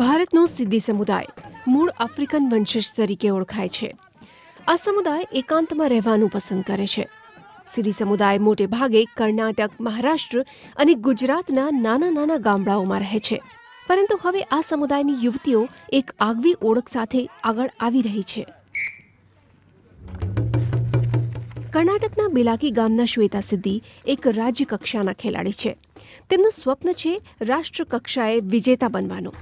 ભારતનો સિદ્ધિ સમુદાય મૂળ આફ્રિકન વંશજ તરીકે ઓળખાય છે આ સમુદાય એકાંતમાં રહેવાનું પસંદ કરે છે સિદ્ધિ સમુદાય મોટે ભાગે કર્ણાટક મહારાષ્ટ્ર અને ગુજરાતના નાના નાના ગામડાઓમાં રહે છે પરંતુ હવે આ સમુદાયની યુવતીઓ એક આગવી ઓળખ સાથે આગળ આવી રહી છે કર્ણાટકના બિલાકી ગામના શ્વેતા સિદ્ધિ એક રાજ્ય કક્ષાના ખેલાડી છે તેમનું સ્વપ્ન છે રાષ્ટ્ર કક્ષાએ વિજેતા બનવાનું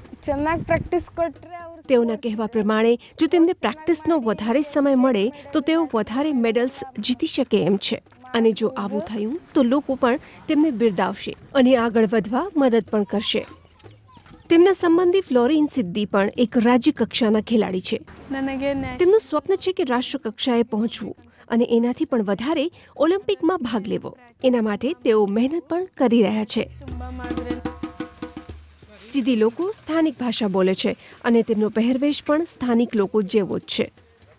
તેઓના કહેવા પ્રમાણે જો તેમને પ્રેક્ટિસનો વધારે સમય મળે તો તેઓ વધારે મેડલ્સ જીતી શકે એમ છે અને જો આવું થયું તો લોકો પણ તેમને બિરદાવશે અને આગળ વધવા મદદ પણ કરશે તેમના સંબંધી ફ્લોરેન સિદ્ધિ પણ એક રાજ્યકક્ષાના ખેલાડી છે તેમનું સ્વપ્ન છે કે રાષ્ટ્રકક્ષાએ પહોંચવું અને એનાથી પણ વધારે ઓલિમ્પિકમાં ભાગ લેવો એના માટે તેઓ મહેનત પણ કરી રહ્યા છે સીધી લોકો સ્થાનિક ભાષા બોલે છે અને તેમનો પહેરવેશ પણ સ્થાનિક લોકો જેવો જ છે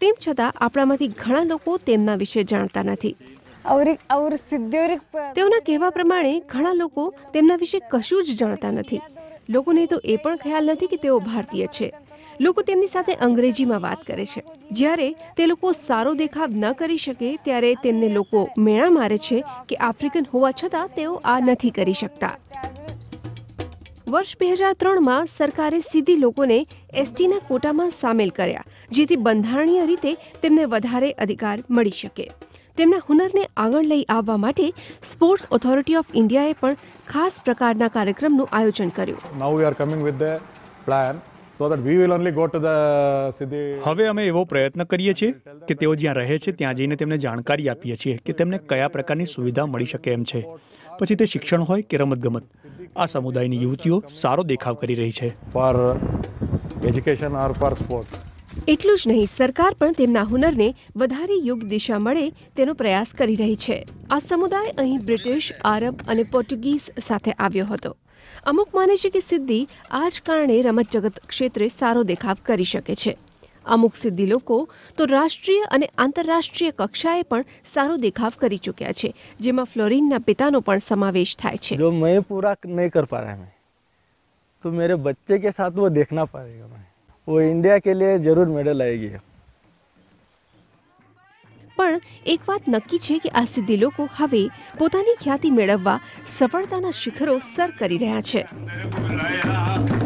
તેમ છતાં આપણામાંથી ઘણા લોકો તેમના વિશે જાણતા નથી તેઓના કહેવા પ્રમાણે ઘણા લોકો તેમના વિશે કશું જ જાણતા નથી લોકોને તો એ પણ ખ્યાલ નથી કે તેઓ ભારતીય છે લોકો તેમની સાથે અંગ્રેજીમાં વાત કરે છે જ્યારે તે લોકો સારો દેખાવ ન કરી શકે ત્યારે તેમને લોકો મેળા મારે છે કે આફ્રિકન હોવા છતાં તેઓ આ નથી કરી શકતા વર્ષ બે હજાર ત્રણમાં સરકારે સીધી લોકોને એસટીના કોટામાં સામેલ કર્યા જેથી બંધારણીય રીતે તેમને વધારે અધિકાર મળી શકે તેમના હુનરને આગળ લઈ આવવા માટે સ્પોર્ટ્સ ઓથોરિટી ઓફ ઇન્ડિયાએ પણ ખાસ પ્રકારના કાર્યક્રમનું આયોજન કર્યું now we are coming with the plan so that we will only go to the સિદ્ધિ હવે અમે એવો પ્રયત્ન કરીએ છીએ કે તેઓ જ્યાં રહે છે ત્યાં જઈને તેમને જાણકારી આપીએ છીએ કે તેમને કયા પ્રકારની સુવિધા મળી શકે એમ છે પછી તે શિક્ષણ હોય કે રમતગમત આ સમુદાયની યુવતીઓ સારો દેખાવ કરી રહી છે for education or for sport એટલું જ નહીં સરકાર પણ તેમના હુનરને વધારે યોગ્ય દિશા મળે તેનો પ્રયાસ કરી રહી છે આ સમુદાય અહીં બ્રિટિશ આરબ અને પોર્ટુગીઝ સાથે આવ્યો હતો અમુક માને છે કે સિદ્ધિ આ જ કારણે રમત જગત ક્ષેત્રે સારો દેખાવ કરી શકે છે અમુક સિદ્ધિ લોકો તો રાષ્ટ્રીય અને આંતરરાષ્ટ્રીય કક્ષાએ પણ સારો દેખાવ કરી ચૂક્યા છે જેમાં ફ્લોરિનના પિતાનો પણ સમાવેશ થાય છે જો મેં પૂરા નહીં કર પા રહા મેં તો મેરે બચ્ચે કે સાથ વો દેખના પડેગા મેં वो इंडिया के लिए जरूर मेडल लाएगी પણ એક વાત નક્કી છે કે આ સિદ્ધિ લોકો હવે પોતાની ખ્યાતિ મેળવવા સફળતાના શિખરો સર કરી રહ્યા છે